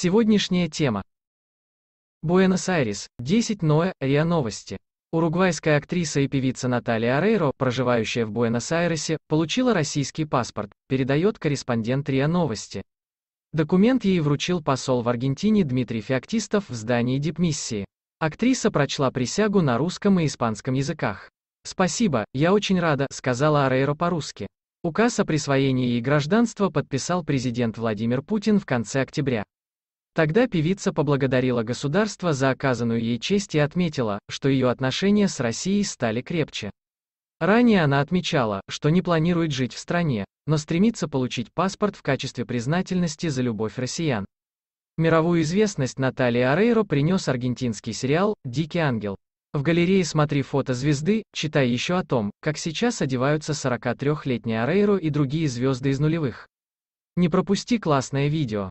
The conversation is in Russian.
Сегодняшняя тема. Буэнос-Айрес, 10 Ноя, РИА Новости. Уругвайская актриса и певица Наталья Арейро, проживающая в Буэнос-Айресе, получила российский паспорт, передает корреспондент РИА Новости. Документ ей вручил посол в Аргентине Дмитрий Феоктистов в здании дипмиссии. Актриса прочла присягу на русском и испанском языках. «Спасибо, я очень рада», — сказала Арейро по-русски. Указ о присвоении ей гражданства подписал президент Владимир Путин в конце октября. Тогда певица поблагодарила государство за оказанную ей честь и отметила, что ее отношения с Россией стали крепче. Ранее она отмечала, что не планирует жить в стране, но стремится получить паспорт в качестве признательности за любовь россиян. Мировую известность Натальи Арейро принес аргентинский сериал «Дикий ангел». В галерее «Смотри фото звезды», читай еще о том, как сейчас одеваются 43-летняя Арейро и другие звезды из нулевых. Не пропусти классное видео.